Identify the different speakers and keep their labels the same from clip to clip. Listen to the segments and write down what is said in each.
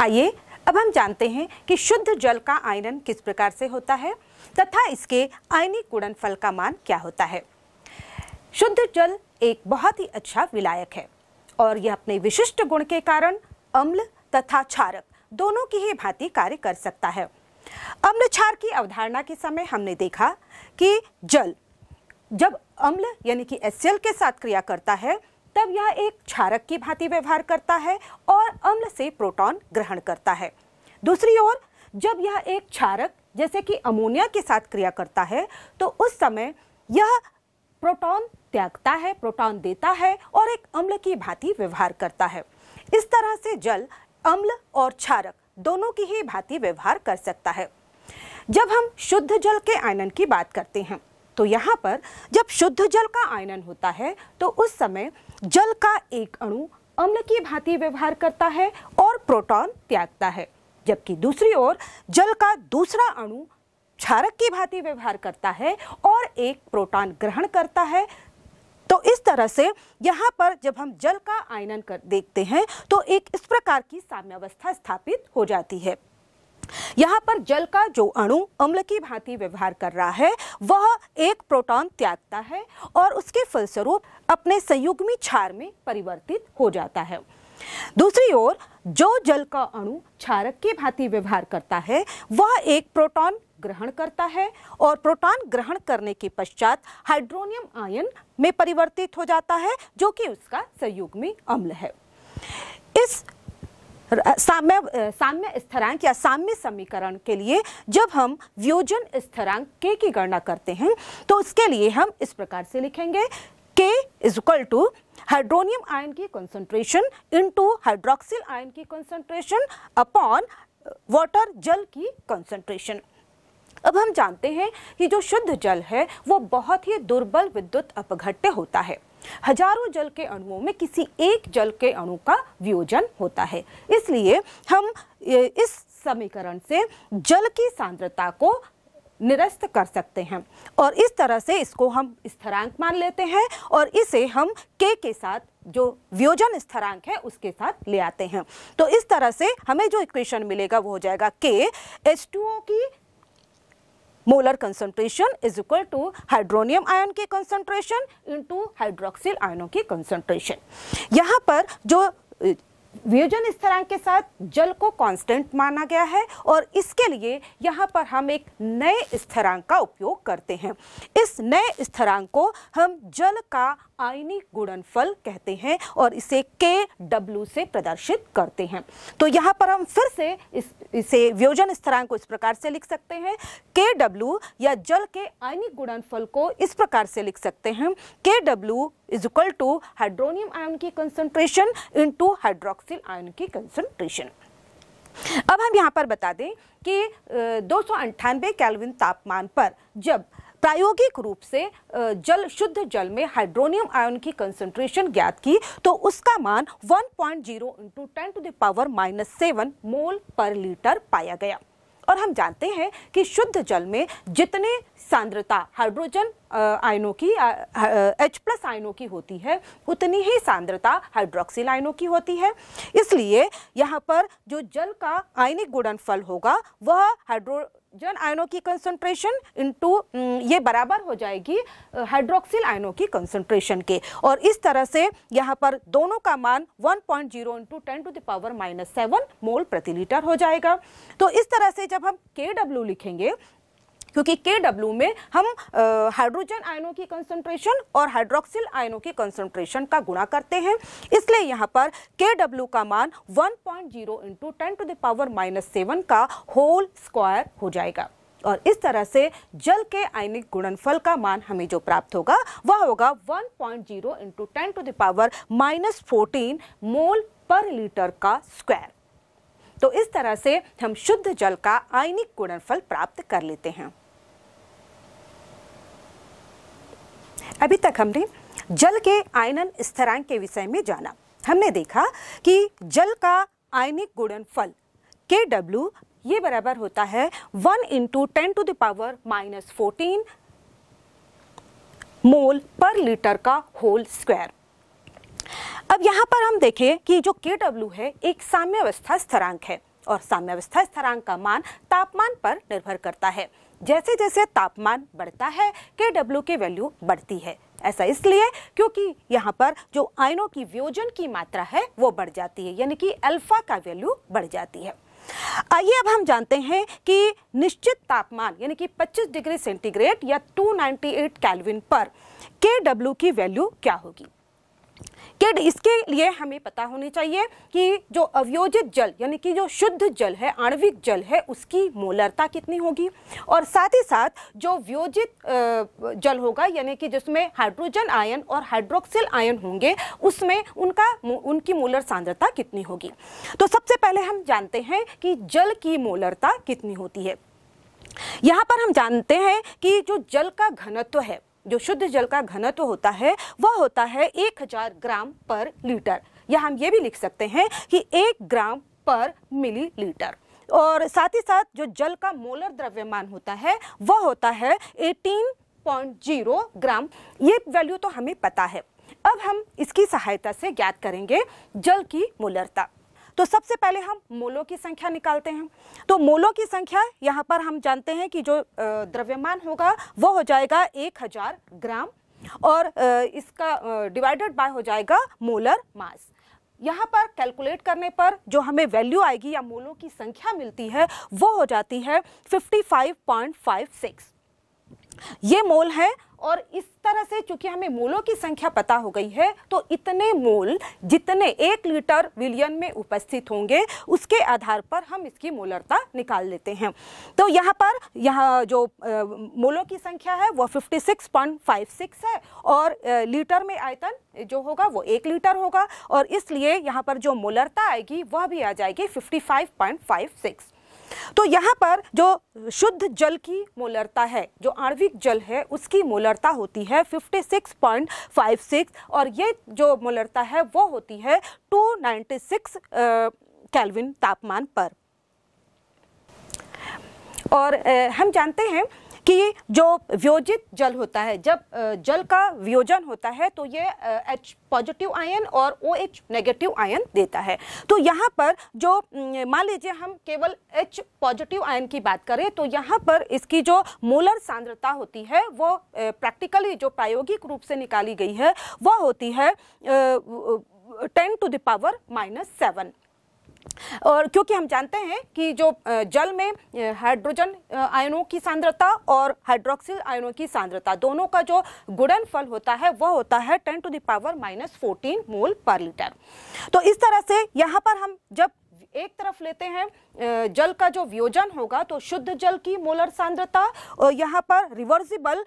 Speaker 1: आइए अब हम जानते हैं कि शुद्ध जल का आयनन किस प्रकार से होता है तथा इसके आयनिक गुणनफल का मान क्या होता है शुद्ध जल एक बहुत ही अच्छा विलायक है और यह अपने विशिष्ट गुण के कारण अम्ल तथा क्षारक दोनों की ही भांति कार्य कर सकता है अम्ल क्षार की अवधारणा के समय हमने देखा कि जल जब अम्ल यानी कि एस के साथ क्रिया करता है तब यह एक क्षारक की भांति व्यवहार करता है और अम्ल से प्रोटॉन ग्रहण करता है दूसरी ओर जब यह एक क्षारक जैसे कि अमोनिया के साथ क्रिया करता है तो उस समय यह प्रोटॉन त्यागता है प्रोटॉन देता है और एक अम्ल की भांति व्यवहार करता है इस तरह से जल अम्ल और क्षारक दोनों की ही भांति व्यवहार कर सकता है जब हम शुद्ध जल के आयनन की बात करते हैं तो यहाँ पर जब शुद्ध जल का आयनन होता है तो उस समय जल का एक अणु अम्ल की भांति व्यवहार करता है और प्रोटॉन त्यागता है जबकि दूसरी ओर जल का दूसरा अणु क्षारक की भांति व्यवहार करता है और एक प्रोटॉन ग्रहण करता है तो इस तरह से यहाँ पर जब हम जल का आयनन कर देखते हैं तो एक इस प्रकार की साम्यावस्था स्थापित हो जाती है यहाँ पर जल का जो अणु अम्ल की भांति व्यवहार कर रहा है वह एक प्रोटॉन त्यागता है और उसके फलस्वरूप अपने संयुग्मी क्षार में परिवर्तित हो जाता है दूसरी ओर जो जल का अणु क्षारक की भांति व्यवहार करता है वह एक प्रोटॉन ग्रहण करता है और प्रोटॉन ग्रहण करने के पश्चात हाइड्रोनियम आयन में परिवर्तित हो जाता है जो कि उसका संयुग्मी अम्ल है इस साम्य साम्य स्थिरांक या साम्य समीकरण के लिए जब हम व्योजन स्थिरांक के की गणना करते हैं तो उसके लिए हम इस प्रकार से लिखेंगे K is equal to hydronium ion की कंसंट्रेशन इनटू हाइड्रोक्सिल आयन की कंसंट्रेशन अपॉन वाटर जल की कंसंट्रेशन अब हम जानते हैं कि जो शुद्ध जल है वो बहुत ही दुर्बल विद्युत अपघट्य होता है हजारों जल के अणुओं में किसी एक जल के अणु का वियोजन होता है इसलिए हम इस समीकरण से जल की सांद्रता को निरस्त कर सकते हैं और इस तरह से इसको हम स्थिरांक मान लेते हैं और इसे हम k के साथ जो वियोजन स्थिरांक है उसके साथ ले आते हैं तो इस तरह से हमें जो इक्वेशन मिलेगा वो हो जाएगा k H2O की molar concentration is equal to hydronium ion की कंसंट्रेशन इनटू हाइड्रोक्सिल आयनों की कंसंट्रेशन यहाँ पर जो वियोजन स्थिरांक के साथ जल को कांस्टेंट माना गया है और इसके लिए यहाँ पर हम एक नए स्थिरांक का उपयोग करते हैं इस नए स्थिरांक को हम जल का आयनी गुणनफल कहते हैं और इसे के डब्ल्यू से प्रदर्शित करते हैं तो यहाँ पर हम फिर से इस इसे व्योजन स्थिरांक को इस प्रकार से लिख सकते हैं के डब्ल्यू या जल के आयनी गुणनफल को इस प्रकार से लिख सकते हैं K W is equal to hydronium ion की concentration into hydro carboxyl ion की कंसंट्रेशन अब हम यहाँ पर बता दें कि दो केल्विन तापमान पर जब प्रायोगिक रूप से जल शुद्ध जल में हाइड्रोनियम आयन की कंसंट्रेशन ज्ञात की तो उसका मान 1.0 point zero into ten to the power minus seven mole per litre पाया गया और हम जानते हैं कि शुद्ध जल में जितने सांद्रता हाइड्रोजन आयनों की एच प्लस आयनों की होती है उतनी ही सांद्रता हाइड्रोक्सिल आयनों की होती है इसलिए यहाँ पर जो जल का आयनिक गुणनफल होगा वह हाइड्रो जन आयनों की कंसंट्रेशन इनटू ये बराबर हो जाएगी हाइड्रोक्सिल आयनों की कंसंट्रेशन के और इस तरह से यहाँ पर दोनों का मान 1.0 point zero into ten to the power minus seven mole प्रति लीटर हो जाएगा तो इस तरह से जब हम के डब्ल्यू लिखेंगे क्योंकि के डब्ल्यू में हम हाइड्रोजन आयनों की कंसंट्रेशन और हाइड्रोक्सिल आयनों की कंसंट्रेशन का गुणा करते हैं इसलिए यहाँ पर के डब्ल्यू का मान 1.0 point zero into ten to the power minus seven का होल स्क्वायर हो जाएगा और इस तरह से जल के आयनिक गुणनफल का मान हमें जो प्राप्त होगा वह होगा 1.0 point zero into ten to the power minus fourteen mole per litre का स्क्वायर तो इस तरह से हम शुद्ध जल का आयनिक गुणनफल प्राप्त कर लेते हैं अभी तक हमने जल के आयनन स्थरांक के विषय में जाना हमने देखा कि जल का आयनिक गुणनफल के डब्ल्यू ये बराबर होता है one into ten to the power minus fourteen mole per litre का होल स्क्वायर अब यहां पर हम देखें कि जो के डब्ल्यू है एक साम्यावस्था स्थरांक है और साम्यावस्था स्थरांक का मान तापमान पर निर्भर करता है जैसे जैसे तापमान बढ़ता है के डब्ल्यू की वैल्यू बढ़ती है ऐसा इसलिए क्योंकि यहाँ पर जो आयनों की व्योजन की मात्रा है वो बढ़ जाती है यानी कि अल्फा का वैल्यू बढ़ जाती है आइए अब हम जानते हैं कि निश्चित तापमान यानी कि 25 डिग्री सेंटीग्रेड या 298 कैलविन पर के डब्ल्यू की वैल्यू क्या होगी किड इसके लिए हमें पता होनी चाहिए कि जो अवयोजित जल यानी कि जो शुद्ध जल है आणविक जल है उसकी मोलरता कितनी होगी और साथ ही साथ जो व्योजित जल होगा यानी कि जिसमें हाइड्रोजन आयन और हाइड्रोक्सिल आयन होंगे उसमें उनका उनकी मोलर सांद्रता कितनी होगी तो सबसे पहले हम जानते हैं कि जल की मोलरता कितनी होती है यहाँ पर हम जानते हैं कि जो जल का घनत्व है जो शुद्ध जल का घनत्व होता है वह होता है एक हजार ग्राम पर लीटर या हम ये भी लिख सकते हैं कि एक ग्राम पर मिलीलीटर और साथ ही साथ जो जल का मोलर द्रव्यमान होता है वह होता है 18.0 ग्राम ये वैल्यू तो हमें पता है अब हम इसकी सहायता से ज्ञात करेंगे जल की मोलरता तो सबसे पहले हम मोलों की संख्या निकालते हैं तो मोलों की संख्या यहाँ पर हम जानते हैं कि जो द्रव्यमान होगा वो हो जाएगा एक हजार ग्राम और इसका डिवाइडेड बाय हो जाएगा मोलर मास यहाँ पर कैलकुलेट करने पर जो हमें वैल्यू आएगी या मोलों की संख्या मिलती है वो हो जाती है सिक्स ये मोल है और इस तरह से चूंकि हमें मोलों की संख्या पता हो गई है तो इतने मोल जितने एक लीटर विलियन में उपस्थित होंगे उसके आधार पर हम इसकी मोलरता निकाल लेते हैं तो यहाँ पर यहाँ जो आ, मोलों की संख्या है वो 56.56 है और आ, लीटर में आयतन जो होगा वो एक लीटर होगा और इसलिए यहाँ पर जो मोलरता आएगी वह भी आ जाएगी फिफ्टी तो यहाँ पर जो शुद्ध जल की मोलरता है जो आणविक जल है उसकी मोलरता होती है 56.56 और ये जो मोलरता है वो होती है 296 केल्विन तापमान पर और हम जानते हैं कि जो वियोजित जल होता है जब जल का वियोजन होता है तो ये एच पॉजिटिव आयन और ओ एच नेगेटिव आयन देता है तो यहाँ पर जो मान लीजिए हम केवल एच पॉजिटिव आयन की बात करें तो यहाँ पर इसकी जो मोलर सांद्रता होती है वो प्रैक्टिकली जो प्रायोगिक रूप से निकाली गई है वह होती है ten to the power minus seven और क्योंकि हम जानते हैं कि जो जल में हाइड्रोजन आयनों की सांद्रता और हाइड्रोक्सिल आयनों की सांद्रता दोनों का जो गुड़न फल होता है वह होता है ten to the power minus fourteen mole per litre तो इस तरह से यहाँ पर हम जब एक तरफ लेते हैं जल का जो वियोजन होगा तो शुद्ध जल की मोलर सांद्रता यहाँ पर रिवर्सिबल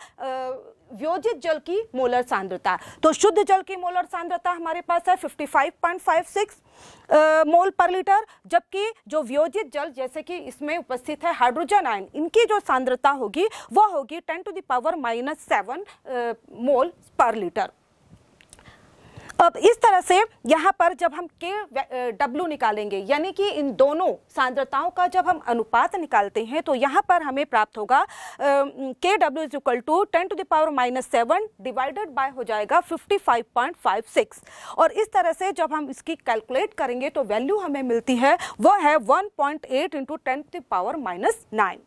Speaker 1: व्योजित जल की मोलर सांद्रता तो शुद्ध जल की मोलर सांद्रता हमारे पास है 55.56 मोल पर लीटर जबकि जो व्योजित जल जैसे कि इसमें उपस्थित है हाइड्रोजन आयन इनकी जो सांद्रता होगी वह होगी 10 to the power minus seven mole per litre अब इस तरह से यहाँ पर जब हम के डब्ल्यू निकालेंगे यानी कि इन दोनों सांद्रताओं का जब हम अनुपात निकालते हैं तो यहाँ पर हमें प्राप्त होगा K W is equal to ten to the power minus seven divided by हो जाएगा fifty five point five six और इस तरह से जब हम इसकी कैलकुलेट करेंगे तो वैल्यू हमें मिलती है वह है one point eight into ten to the power minus nine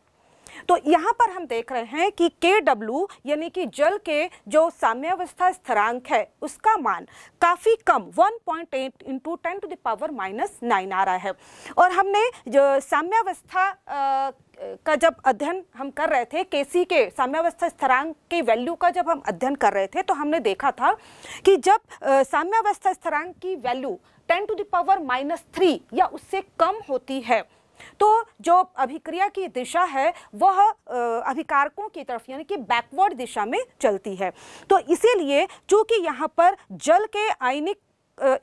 Speaker 1: तो यहाँ पर हम देख रहे हैं कि के डब्ल्यू यानी कि जल के जो साम्यावस्था स्थिरांक है उसका मान काफ़ी कम 1.8 point eight into ten to the power minus nine आ रहा है और हमने जो साम्यावस्था का जब अध्ययन हम कर रहे थे केसी के साम्यावस्था स्थिरांक के वैल्यू का जब हम अध्ययन कर रहे थे तो हमने देखा था कि जब साम्यावस्था स्थिरांक की value 10 to the power minus three या उससे कम होती है तो जो अभिक्रिया की दिशा है वह अभिकारकों की तरफ यानी कि बैकवर्ड दिशा में चलती है तो इसीलिए चूंकि यहाँ पर जल के आयनिक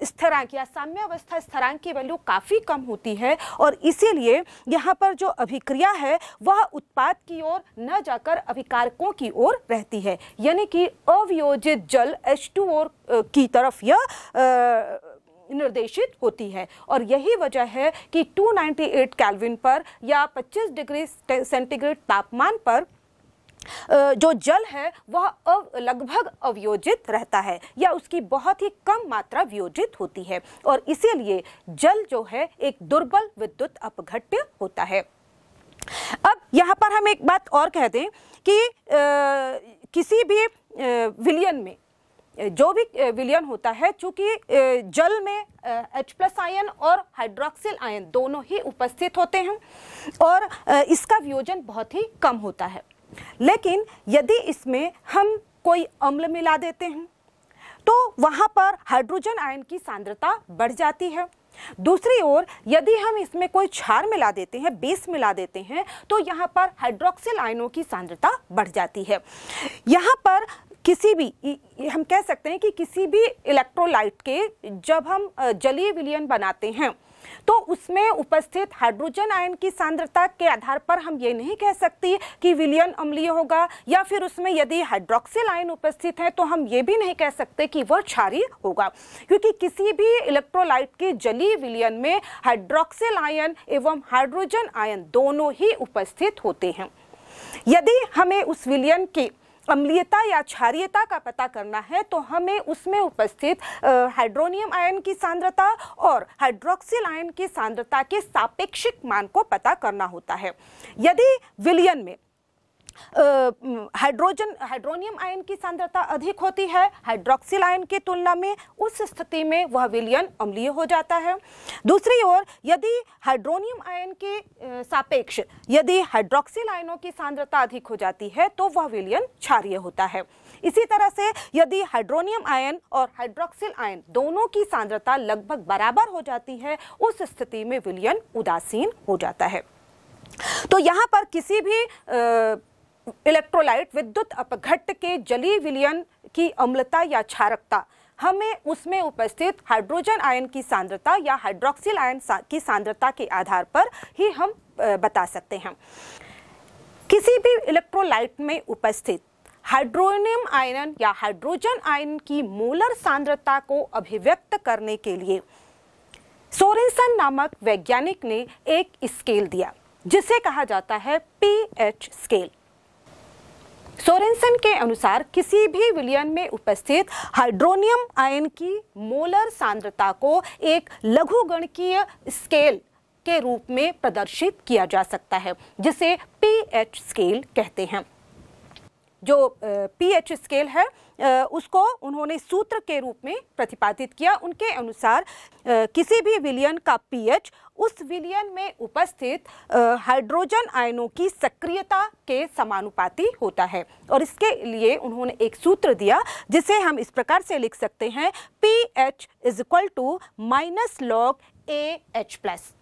Speaker 1: स्थरांक या साम्यावस्था स्थरांक की वैल्यू काफ़ी कम होती है और इसीलिए यहाँ पर जो अभिक्रिया है वह उत्पाद की ओर न जाकर अभिकारकों की ओर रहती है यानी कि अवियोजित जल एच टू ओर की तरफ यह निर्देशित होती है और यही वजह है कि 298 कैलविन पर या 25 डिग्री सेंटीग्रेड तापमान पर जो जल है वह अव, लगभग अवयोजित रहता है या उसकी बहुत ही कम मात्रा वियोजित होती है और इसीलिए जल जो है एक दुर्बल विद्युत अपघट्य होता है अब यहाँ पर हम एक बात और कह दें कि आ, किसी भी विलियन में जो भी विलियन होता है चूंकि जल में एच प्लस आयन और हाइड्रोक्सिल आयन दोनों ही उपस्थित होते हैं और इसका वियोजन बहुत ही कम होता है लेकिन यदि इसमें हम कोई अम्ल मिला देते हैं तो वहाँ पर हाइड्रोजन आयन की सांद्रता बढ़ जाती है दूसरी ओर यदि हम इसमें कोई क्षार मिला देते हैं बेस मिला देते हैं तो यहाँ पर हाइड्रोक्सिल आयनों की सांद्रता बढ़ जाती है यहाँ पर किसी भी हम कह सकते हैं कि किसी भी इलेक्ट्रोलाइट के जब हम जलीय विलियन बनाते हैं तो उसमें उपस्थित हाइड्रोजन आयन की सांद्रता के आधार पर हम ये नहीं कह सकती कि विलियन अम्लीय होगा या फिर उसमें यदि हाइड्रोक्सिल आयन उपस्थित है तो हम ये भी नहीं कह सकते कि वह क्षारीय होगा क्योंकि किसी भी इलेक्ट्रोलाइट के जलीय विलियन में हाइड्रोक्सिल आयन एवं हाइड्रोजन आयन दोनों ही उपस्थित होते हैं यदि हमें उस विलियन के अम्लीयता या क्षारियता का पता करना है तो हमें उसमें उपस्थित हाइड्रोनियम आयन की सांद्रता और हाइड्रोक्सिल आयन की सांद्रता के सापेक्षिक मान को पता करना होता है यदि विलियन में हाइड्रोजन हाइड्रोनियम आयन की सांद्रता अधिक होती है हाइड्रोक्सिल आयन की तुलना में उस स्थिति में वह विलियन अम्लीय हो जाता है दूसरी ओर यदि हाइड्रोनियम आयन के सापेक्ष यदि हाइड्रोक्सिल आयनों की सांद्रता अधिक हो जाती है तो वह विलियन क्षारिय होता है इसी तरह से यदि हाइड्रोनियम आयन और हाइड्रोक्सिल आयन दोनों की सांद्रता लगभग बराबर हो जाती है उस स्थिति में विलियन उदासीन हो जाता है तो यहाँ पर किसी भी आ, इलेक्ट्रोलाइट विद्युत अपघट के जली विलयन की अम्लता या क्षारकता हमें उसमें उपस्थित हाइड्रोजन आयन की सांद्रता या हाइड्रोक्सिल आयन की सांद्रता के आधार पर ही हम बता सकते हैं किसी भी इलेक्ट्रोलाइट में उपस्थित हाइड्रोनियम आयन या हाइड्रोजन आयन की मोलर सांद्रता को अभिव्यक्त करने के लिए सोरेंसन नामक वैज्ञानिक ने एक स्केल दिया जिसे कहा जाता है पीएच स्केल सोरेंसन के अनुसार किसी भी विलयन में उपस्थित हाइड्रोनियम आयन की मोलर सांद्रता को एक लघुगणकीय स्केल के रूप में प्रदर्शित किया जा सकता है जिसे पीएच स्केल कहते हैं जो पीएच स्केल है उसको उन्होंने सूत्र के रूप में प्रतिपादित किया उनके अनुसार किसी भी विलियन का पीएच उस विलियन में उपस्थित हाइड्रोजन आयनों की सक्रियता के समानुपाती होता है और इसके लिए उन्होंने एक सूत्र दिया जिसे हम इस प्रकार से लिख सकते हैं P H is equal to minus log A H plus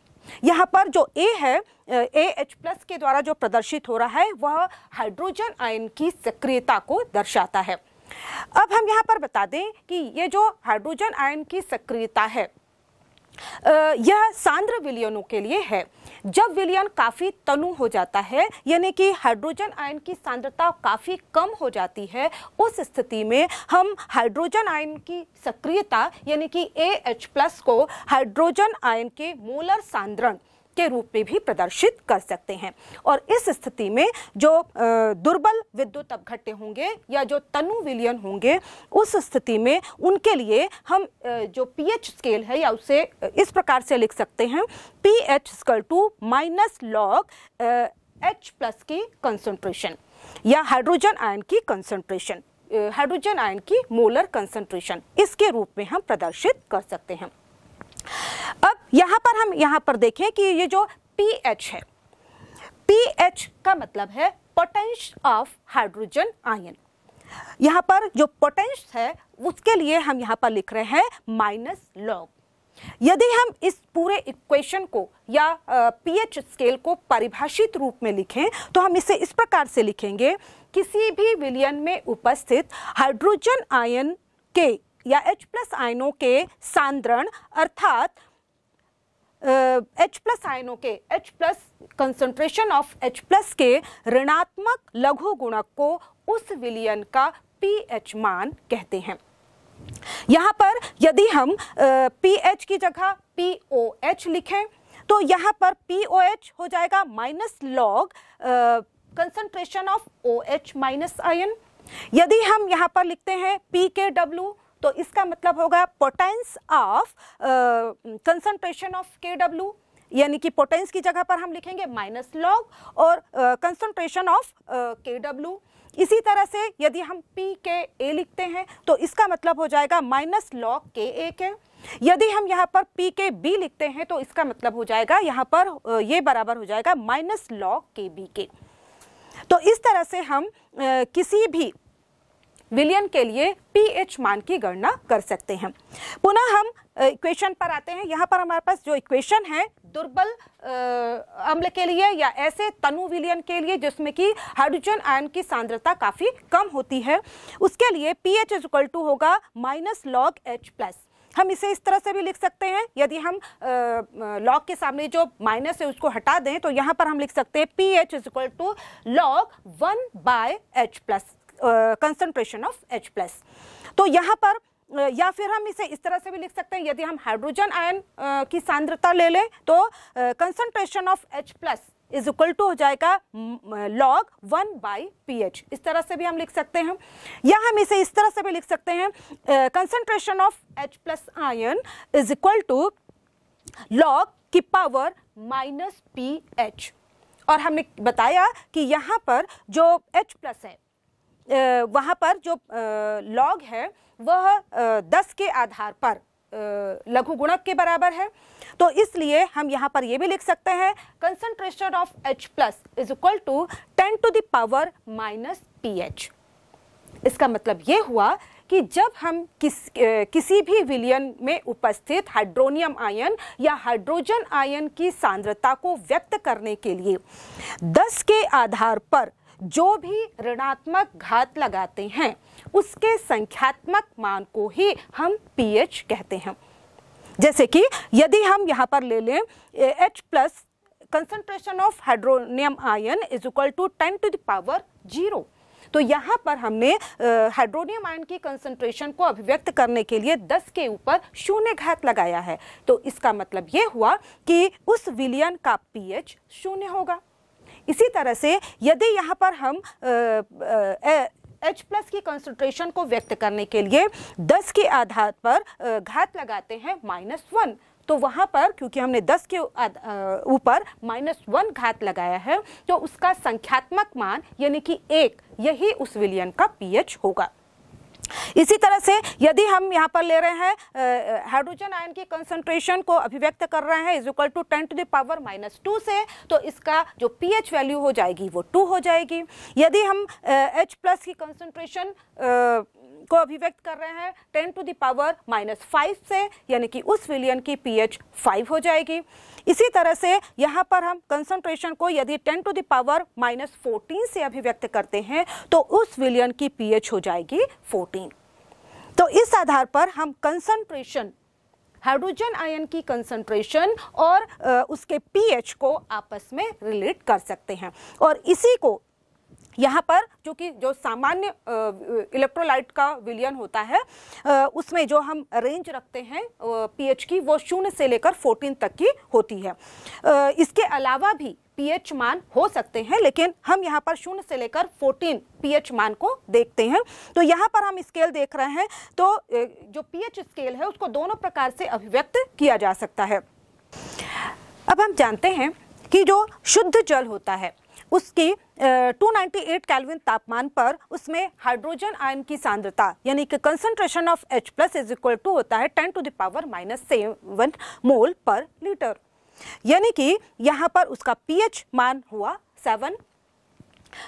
Speaker 1: यहाँ पर जो ए है ए एच प्लस के द्वारा जो प्रदर्शित हो रहा है वह हाइड्रोजन आयन की सक्रियता को दर्शाता है अब हम यहाँ पर बता दें कि ये जो हाइड्रोजन आयन की सक्रियता है यह सांद्र विलियनों के लिए है जब विलियन काफ़ी तनु हो जाता है यानी कि हाइड्रोजन आयन की सांद्रता काफ़ी कम हो जाती है उस स्थिति में हम हाइड्रोजन आयन की सक्रियता यानी कि ए एच प्लस को हाइड्रोजन आयन के मोलर सांद्रण के रूप में भी प्रदर्शित कर सकते हैं और इस स्थिति में जो दुर्बल विद्युत अपघट्य होंगे या जो तनु विलियन होंगे उस स्थिति में उनके लिए हम जो पीएच स्केल है या उसे इस प्रकार से लिख सकते हैं P H is equal to minus log H plus की कंसंट्रेशन या हाइड्रोजन आयन की कंसंट्रेशन हाइड्रोजन आयन की मोलर कंसंट्रेशन इसके रूप में हम प्रदर्शित कर सकते हैं अब यहां पर हम यहां पर देखें कि ये जो पी एच है पी एच का मतलब है पोटेंश ऑफ हाइड्रोजन आयन यहां पर जो पोटेंश है उसके लिए हम यहां पर लिख रहे हैं माइनस लॉग यदि हम इस पूरे इक्वेशन को या पीएच स्केल को परिभाषित रूप में लिखें तो हम इसे इस प्रकार से लिखेंगे किसी भी विलियन में उपस्थित हाइड्रोजन आयन के या H प्लस आयनों के सांद्रण अर्थात एच प्लस आयनों के H plus concentration of H plus के ऋणात्मक लघु गुणक को उस विलियन का पी एच मान कहते हैं यहाँ पर यदि हम पी एच की जगह पी ओ एच लिखें तो यहाँ पर पी ओ एच हो जाएगा minus log concentration of O H minus ion यदि हम यहाँ पर लिखते हैं पी के डब्ल्यू तो इसका मतलब होगा potence of concentration of K W यानी कि पोटेंस की जगह पर हम लिखेंगे माइनस लॉग और कंसनट्रेशन ऑफ के डब्ल्यू इसी तरह से यदि हम पी के ए लिखते हैं तो इसका मतलब हो जाएगा माइनस लॉग के ए के यदि हम यहाँ पर पी के बी लिखते हैं तो इसका मतलब हो जाएगा यहाँ पर uh, ये बराबर हो जाएगा माइनस लॉग के बी के तो इस तरह से हम uh, किसी भी विलियन के लिए पी एच मान की गणना कर सकते हैं पुनः हम इक्वेशन पर आते हैं यहाँ पर हमारे पास जो इक्वेशन है दुर्बल अम्ल के लिए या ऐसे तनु विलियन के लिए जिसमें कि हाइड्रोजन आयन की सांद्रता काफ़ी कम होती है उसके लिए P H is equal to होगा माइनस लॉग एच प्लस हम इसे इस तरह से भी लिख सकते हैं यदि हम लॉग के सामने जो माइनस है उसको हटा दें तो यहाँ पर हम लिख सकते हैं P H is equal to log one by H plus concentration of H plus तो यहाँ पर या फिर हम इसे इस तरह से भी लिख सकते हैं यदि हम हाइड्रोजन आयन की सांद्रता ले लें तो concentration of H plus is equal to हो जाएगा log one by P H इस तरह से भी हम लिख सकते हैं या हम इसे इस तरह से भी लिख सकते हैं concentration of H plus ion is equal to log की पावर माइनस पी एच और हमने बताया कि यहाँ पर जो एच प्लस है वहाँ पर जो लॉग है वह दस के आधार पर लघु गुणक के बराबर है तो इसलिए हम यहाँ पर यह भी लिख सकते हैं concentration of H plus is equal to ten to the power minus P H इसका मतलब ये हुआ कि जब हम किस किसी भी विलियन में उपस्थित हाइड्रोनियम आयन या हाइड्रोजन आयन की सांद्रता को व्यक्त करने के लिए 10 के आधार पर जो भी ऋणात्मक घात लगाते हैं उसके संख्यात्मक मान को ही हम पीएच कहते हैं जैसे कि यदि हम यहाँ पर ले लें H plus concentration of hydronium ion is equal to ten to the power zero तो यहाँ पर हमने हाइड्रोनियम आयन की कंसंट्रेशन को अभिव्यक्त करने के लिए 10 के ऊपर शून्य घात लगाया है तो इसका मतलब ये हुआ कि उस विलियन का पीएच शून्य होगा इसी तरह से यदि यहाँ पर हम एच प्लस की कंसंट्रेशन को व्यक्त करने के लिए 10 के आधार पर घात लगाते हैं माइनस वन तो वहाँ पर क्योंकि हमने 10 के ऊपर माइनस वन घात लगाया है तो उसका संख्यात्मक मान यानी कि एक यही उस विलियन का पीएच होगा इसी तरह से यदि हम यहाँ पर ले रहे हैं हाइड्रोजन आयन की कंसंट्रेशन को अभिव्यक्त कर रहे हैं is equal to ten to the power minus two से तो इसका जो पी एच वैल्यू हो जाएगी वो टू हो जाएगी यदि हम एच प्लस की कंसनट्रेशन को अभिव्यक्त कर रहे हैं ten to the power minus five से यानी कि उस विलियन की पीएच फाइव हो जाएगी इसी तरह से यहाँ पर हम कंसंट्रेशन को यदि ten to the power minus fourteen से अभिव्यक्त करते हैं तो उस विलियन की पीएच हो जाएगी फोर्टीन तो इस आधार पर हम कंसंट्रेशन हाइड्रोजन आयन की कंसंट्रेशन और उसके पीएच को आपस में रिलेट कर सकते हैं और इसी को यहाँ पर जो कि जो सामान्य इलेक्ट्रोलाइट का विलियन होता है उसमें जो हम रेंज रखते हैं पीएच की वो शून्य से लेकर 14 तक की होती है इसके अलावा भी पीएच मान हो सकते हैं लेकिन हम यहाँ पर शून्य से लेकर 14 पीएच मान को देखते हैं तो यहाँ पर हम स्केल देख रहे हैं तो जो पीएच स्केल है उसको दोनों प्रकार से अभिव्यक्त किया जा सकता है अब हम जानते हैं कि जो शुद्ध जल होता है उसकी 298 कैलविन तापमान पर उसमें हाइड्रोजन आयन की सांद्रता यानी कि concentration of H plus is equal to होता है 10 to the power minus seven mole per litre यानी कि यहाँ पर उसका पीएच मान हुआ सेवन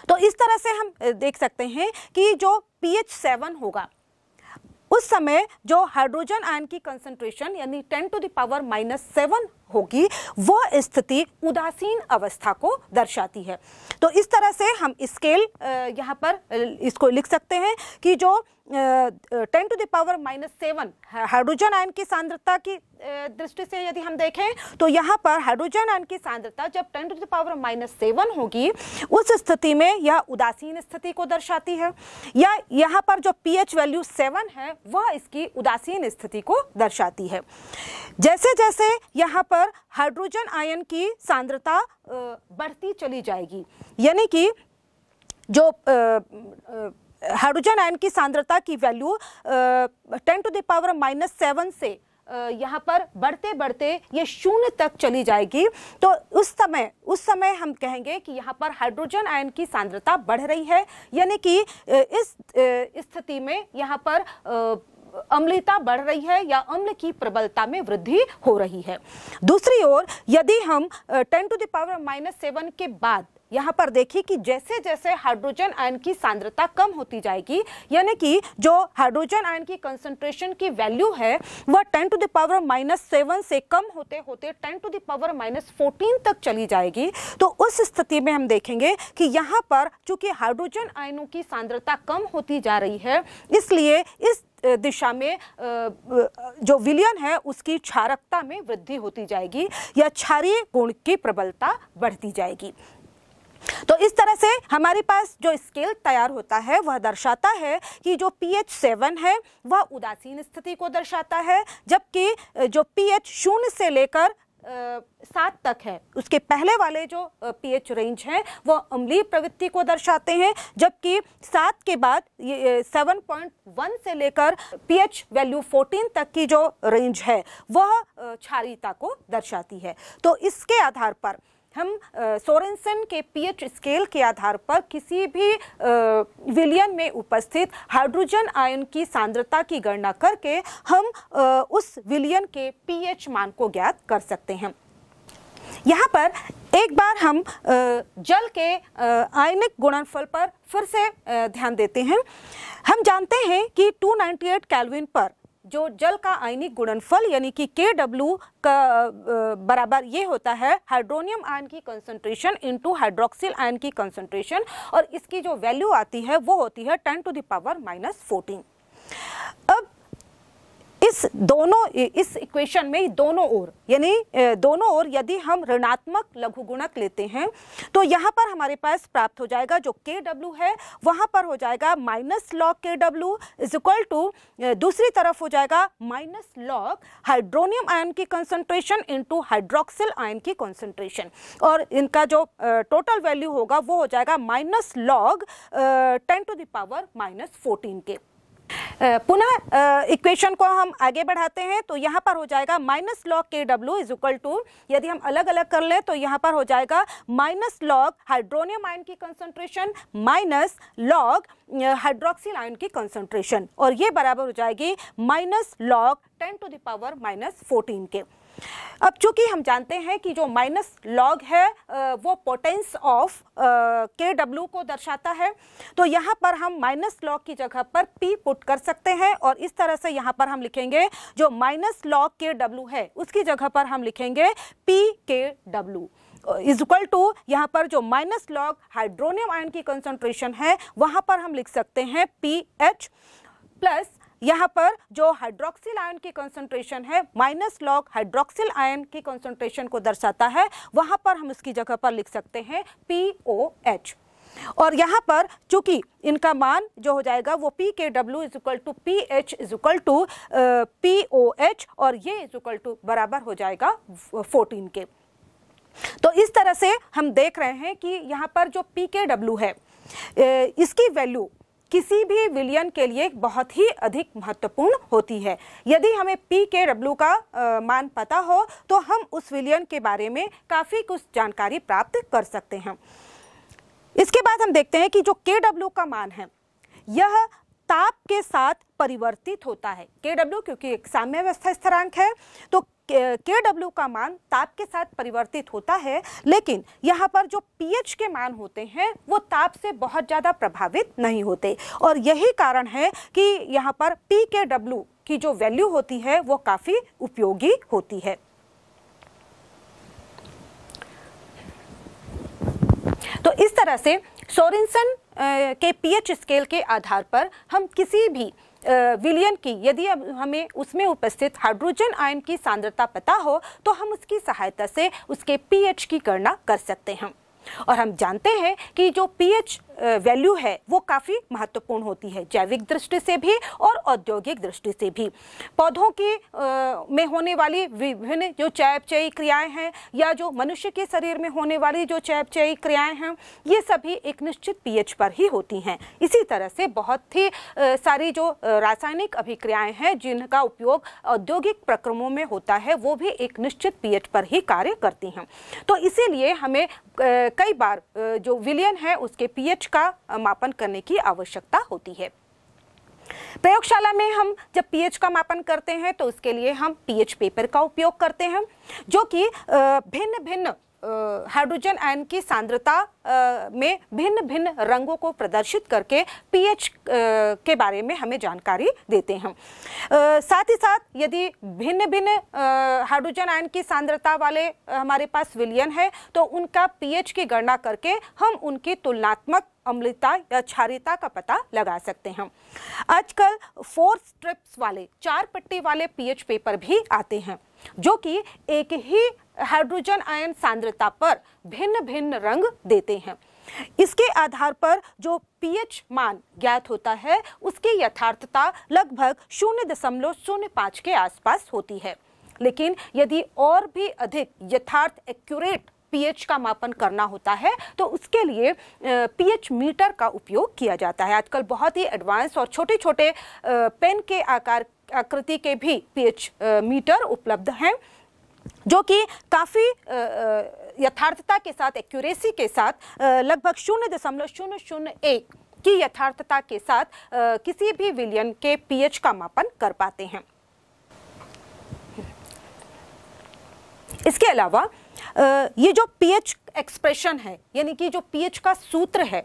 Speaker 1: तो इस तरह से हम देख सकते हैं कि जो पीएच सेवन होगा उस समय जो हाइड्रोजन आयन की कंसंट्रेशन यानी 10 to the power minus seven होगी वह स्थिति उदासीन अवस्था को दर्शाती है तो इस तरह से हम स्केल यहाँ पर इसको लिख सकते हैं कि जो ten to the power minus seven hydrogen ion की सांद्रता की दृष्टि से यदि हम देखें तो यहाँ पर हाइड्रोजन अन की सांद्रता जब ten to the power minus seven होगी उस स्थिति में यह उदासीन स्थिति को दर्शाती है या यहाँ पर जो पी वैल्यू सेवन है वह इसकी उदासीन स्थिति को दर्शाती है जैसे जैसे यहाँ पर हाइड्रोजन आयन की सांद्रता बढ़ती चली जाएगी यानी कि जो हाइड्रोजन आयन की सांद्रता की value ten to the power minus seven से यहाँ पर बढ़ते बढ़ते ये शून्य तक चली जाएगी तो उस समय उस समय हम कहेंगे कि यहाँ पर हाइड्रोजन आयन की सांद्रता बढ़ रही है यानी कि इस स्थिति में यहाँ पर अम्लता बढ़ रही है या अम्ल की प्रबलता में वृद्धि हो रही है दूसरी ओर यदि हम ten to the power minus seven के बाद यहाँ पर देखिए कि जैसे जैसे हाइड्रोजन आयन की सांद्रता कम होती जाएगी यानी कि जो हाइड्रोजन आयन की कंसंट्रेशन की वैल्यू है वह ten to the power minus seven से कम होते होते ten to the power minus fourteen तक चली जाएगी तो उस स्थिति में हम देखेंगे कि यहाँ पर चूंकि हाइड्रोजन आयनों की सांद्रता कम होती जा रही है इसलिए इस दिशा में जो विलियन है उसकी क्षारकता में वृद्धि होती जाएगी या क्षारीय गुण की प्रबलता बढ़ती जाएगी तो इस तरह से हमारे पास जो स्केल तैयार होता है वह दर्शाता है कि जो पी एच सेवन है वह उदासीन स्थिति को दर्शाता है जबकि जो पी एच शून्य से लेकर सात तक है उसके पहले वाले जो पी एच रेंज हैं वह अम्लीय प्रवृत्ति को दर्शाते हैं जबकि सात के बाद ये सेवन पॉइंट वन से लेकर पी एच वैल्यू फोर्टीन तक की जो रेंज है वह क्षारीयता को दर्शाती है तो इसके आधार पर हम सोरेंसन के पीएच स्केल के आधार पर किसी भी विलियन में उपस्थित हाइड्रोजन आयन की सांद्रता की गणना करके हम उस विलियन के पीएच मान को ज्ञात कर सकते हैं यहाँ पर एक बार हम जल के आयनिक गुणनफल पर फिर से ध्यान देते हैं हम जानते हैं कि 298 कैलविन पर जो जल का आयनिक गुणनफल यानी कि के डब्ल्यू का बराबर ये होता है हाइड्रोनियम आयन की कंसंट्रेशन इनटू हाइड्रोक्सिल आयन की कंसंट्रेशन और इसकी जो वैल्यू आती है वो होती है ten to the power minus fourteen अब इस दोनों इस इक्वेशन में दोनों ओर यानी दोनों ओर यदि हम ऋणात्मक लघुगुणक लेते हैं तो यहाँ पर हमारे पास प्राप्त हो जाएगा जो के डब्ल्यू है वहाँ पर हो जाएगा minus log K W is equal to दूसरी तरफ हो जाएगा माइनस लॉग हाइड्रोनियम आयन की कंसंट्रेशन इनटू हाइड्रोक्सिल आयन की कंसंट्रेशन और इनका जो टोटल वैल्यू होगा वो हो जाएगा minus log ten to the power minus fourteen के पुनः इक्वेशन को हम आगे बढ़ाते हैं तो यहाँ पर हो जाएगा minus log K W is equal to यदि हम अलग अलग कर लें तो यहाँ पर हो जाएगा माइनस लॉग हाइड्रोनियम आयन की concentration minus log hydroxyl ion की कंसंट्रेशन और ये बराबर हो जाएगी minus log ten to the power minus fourteen के अब चूंकि हम जानते हैं कि जो माइनस लॉग है वो पोटेंस ऑफ के डब्ल्यू को दर्शाता है तो यहाँ पर हम माइनस लॉग की जगह पर पी पुट कर सकते हैं और इस तरह से यहाँ पर हम लिखेंगे जो माइनस लॉग के डब्ल्यू है उसकी जगह पर हम लिखेंगे P K W is equal to यहाँ पर जो माइनस लॉग हाइड्रोनियम आयन की कंसनट्रेशन है वहाँ पर हम लिख सकते हैं पी एच प्लस यहाँ पर जो हाइड्रोक्सिल आयन की कंसंट्रेशन है माइनस लॉग हाइड्रोक्सिल आयन की कंसंट्रेशन को दर्शाता है वहाँ पर हम इसकी जगह पर लिख सकते हैं पी ओ एच और यहाँ पर चूंकि इनका मान जो हो जाएगा वो P K W is equal to P H is equal to P O H और ये इज इक्वल टू बराबर हो जाएगा फोर्टीन के तो इस तरह से हम देख रहे हैं कि यहाँ पर जो पी के डब्ल्यू है इसकी वैल्यू किसी भी विलियन के लिए बहुत ही अधिक महत्वपूर्ण होती है यदि हमें पी के डब्ल्यू का आ, मान पता हो तो हम उस विलियन के बारे में काफ़ी कुछ जानकारी प्राप्त कर सकते हैं इसके बाद हम देखते हैं कि जो के डब्ल्यू का मान है यह ताप के साथ परिवर्तित होता है के डब्ल्यू क्योंकि एक साम्यावस्था स्थिरांक है तो के डब्ल्यू का मान ताप के साथ परिवर्तित होता है लेकिन यहाँ पर जो पीएच के मान होते हैं वो ताप से बहुत ज़्यादा प्रभावित नहीं होते और यही कारण है कि यहाँ पर पी के डब्ल्यू की जो वैल्यू होती है वो काफ़ी उपयोगी होती है तो इस तरह से सोरेंसन के पीएच स्केल के आधार पर हम किसी भी विलियन की यदि अब हमें उसमें उपस्थित हाइड्रोजन आयन की सांद्रता पता हो तो हम उसकी सहायता से उसके पीएच की गणना कर सकते हैं और हम जानते हैं कि जो पीएच वैल्यू है वो काफ़ी महत्वपूर्ण होती है जैविक दृष्टि से भी और औद्योगिक दृष्टि से भी पौधों के में होने वाली विभिन्न जो चयपचयी क्रियाएं हैं या जो मनुष्य के शरीर में होने वाली जो चयपचयी क्रियाएं हैं ये सभी एक निश्चित पीएच पर ही होती हैं इसी तरह से बहुत ही सारी जो रासायनिक अभिक्रियाएं हैं जिनका उपयोग औद्योगिक प्रक्रमों में होता है वो भी एक निश्चित पीएच पर ही कार्य करती हैं तो इसीलिए हमें कई बार जो विलियन है उसके पीएच का मापन करने की आवश्यकता होती है प्रयोगशाला में हम जब पीएच का मापन करते हैं तो उसके लिए हम पीएच पेपर का उपयोग करते हैं जो कि भिन्न भिन्न हाइड्रोजन आयन की सांद्रता में भिन्न भिन्न रंगों को प्रदर्शित करके पीएच के बारे में हमें जानकारी देते हैं साथ ही साथ यदि भिन्न भिन्न हाइड्रोजन आयन की सांद्रता वाले हमारे पास विलियन है तो उनका पीएच की गणना करके हम उनकी तुलनात्मक अम्लता या क्षारिता का पता लगा सकते हैं आजकल फोर स्ट्रिप्स वाले चार पट्टी वाले पीएच पेपर भी आते हैं जो कि एक ही हाइड्रोजन आयन सांद्रता पर भिन्न भिन्न रंग देते हैं इसके आधार पर जो पीएच मान ज्ञात होता है उसकी यथार्थता लगभग शून्य दशमलव शून्य पाँच के आसपास होती है लेकिन यदि और भी अधिक यथार्थ एक्यूरेट पीएच का मापन करना होता है तो उसके लिए पीएच मीटर का उपयोग किया जाता है आजकल बहुत ही एडवांस और छोटे छोटे पेन के आकार आकृति के भी पीएच मीटर उपलब्ध हैं जो कि काफ़ी यथार्थता के साथ एक्यूरेसी के साथ लगभग शून्य दशमलव शून्य शून्य एक की यथार्थता के साथ किसी भी विलियन के पीएच का मापन कर पाते हैं इसके अलावा ये जो पीएच एक्सप्रेशन है यानी कि जो पीएच का सूत्र है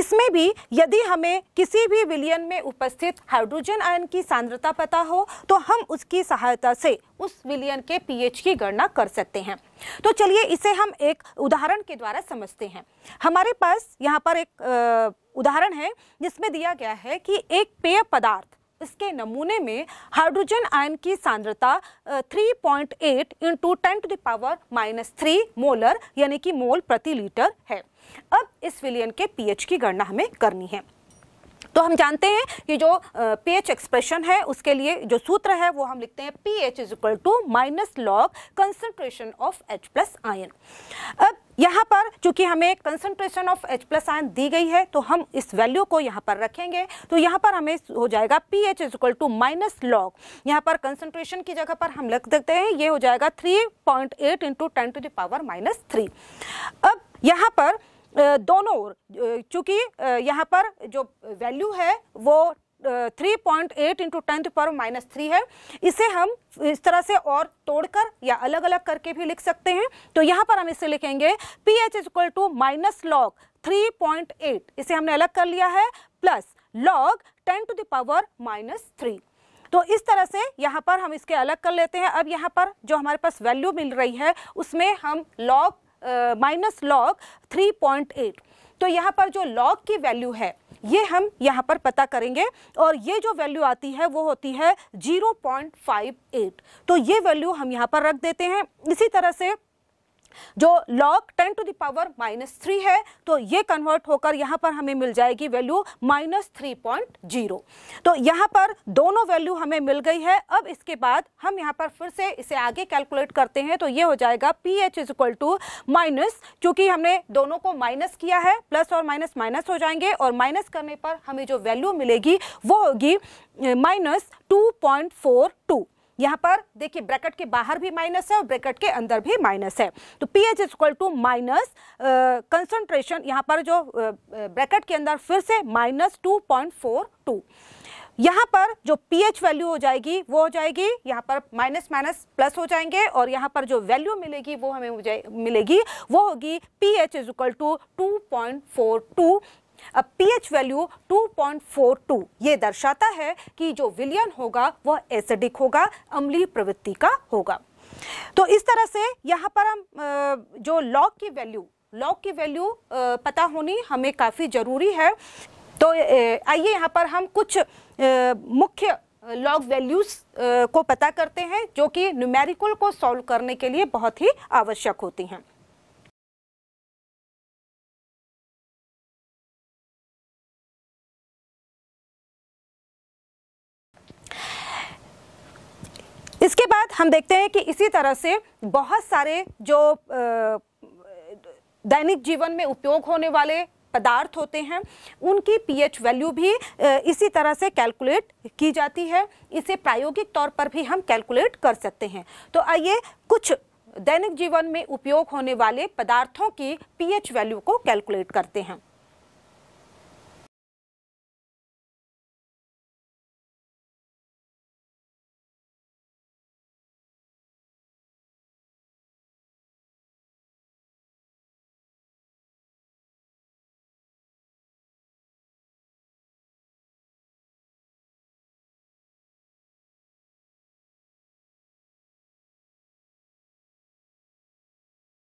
Speaker 1: इसमें भी यदि हमें किसी भी विलियन में उपस्थित हाइड्रोजन आयन की सांद्रता पता हो तो हम उसकी सहायता से उस विलियन के पीएच की गणना कर सकते हैं तो चलिए इसे हम एक उदाहरण के द्वारा समझते हैं हमारे पास यहाँ पर एक उदाहरण है जिसमें दिया गया है कि एक पेय पदार्थ इसके नमूने में हाइड्रोजन आयन की सांद्रता 3.8 point eight into ten to the power minus three molar यानी कि मोल प्रति लीटर है अब इस विलियन के पीएच की गणना हमें करनी है तो हम जानते हैं कि जो पीएच एक्सप्रेशन है उसके लिए जो सूत्र है वो हम लिखते हैं P H is equal to minus log concentration of H plus ion अब यहाँ पर चूंकि हमें concentration of H plus ion दी गई है तो हम इस वैल्यू को यहाँ पर रखेंगे तो यहाँ पर हमें हो जाएगा P H is equal to minus log यहाँ पर कंसंट्रेशन की जगह पर हम लिख देते हैं ये हो जाएगा three point eight into ten to the power minus three अब यहाँ पर दोनों ओर चूंकि यहाँ पर जो वैल्यू है वो three point eight into tenth power minus three है इसे हम इस तरह से और तोड़कर या अलग अलग करके भी लिख सकते हैं तो यहाँ पर हम इसे लिखेंगे P H is equal to minus log three point eight इसे हमने अलग कर लिया है plus log ten to the power minus three तो इस तरह से यहाँ पर हम इसके अलग कर लेते हैं अब यहाँ पर जो हमारे पास वैल्यू मिल रही है उसमें हम log minus log three point eight तो यहाँ पर जो लॉग की वैल्यू है ये हम यहाँ पर पता करेंगे और ये जो वैल्यू आती है वो होती है 0.58 तो ये वैल्यू हम यहाँ पर रख देते हैं इसी तरह से जो log 10 to the power minus three है तो ये कन्वर्ट होकर यहाँ पर हमें मिल जाएगी value minus three point zero तो यहाँ पर दोनों वैल्यू हमें मिल गई है अब इसके बाद हम यहाँ पर फिर से इसे आगे कैलकुलेट करते हैं तो ये हो जाएगा P H is equal to minus क्योंकि हमने दोनों को माइनस किया है प्लस और माइनस माइनस हो जाएंगे और माइनस करने पर हमें जो वैल्यू मिलेगी वो होगी minus two point four two यहां पर देखिए ब्रैकेट के बाहर भी माइनस है और ब्रैकेट के अंदर भी माइनस है तो P H equal to minus concentration यहाँ पर जो ब्रैकेट के अंदर फिर से minus two point four two यहाँ पर जो पी एच वैल्यू हो जाएगी वो हो जाएगी यहाँ पर माइनस माइनस प्लस हो जाएंगे और यहाँ पर जो वैल्यू मिलेगी वो हमें मिलेगी वो होगी P H is equal to two point four two pH value 2.42 ये दर्शाता है कि जो विलियन होगा वह एसिडिक होगा अम्लीय प्रवृत्ति का होगा तो इस तरह से यहाँ पर हम जो लॉग की वैल्यू लॉग की वैल्यू पता होनी हमें काफ़ी ज़रूरी है तो आइए यहाँ पर हम कुछ मुख्य लॉग वैल्यूज़ को पता करते हैं जो कि न्यूमेरिकल को सॉल्व करने के लिए बहुत ही आवश्यक होती हैं बाद हम देखते हैं कि इसी तरह से बहुत सारे जो दैनिक जीवन में उपयोग होने वाले पदार्थ होते हैं उनकी पीएच वैल्यू भी इसी तरह से कैलकुलेट की जाती है इसे प्रायोगिक तौर पर भी हम कैलकुलेट कर सकते हैं तो आइए कुछ दैनिक जीवन में उपयोग होने वाले पदार्थों की पीएच वैल्यू को कैलकुलेट करते हैं